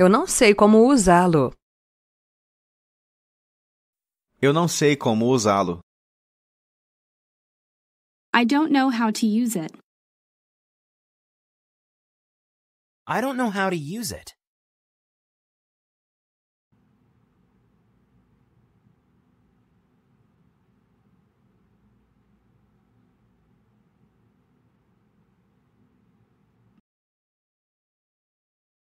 Eu não sei como usá-lo. Eu não sei como usá-lo. I don't know how to use it. I don't know how to use it.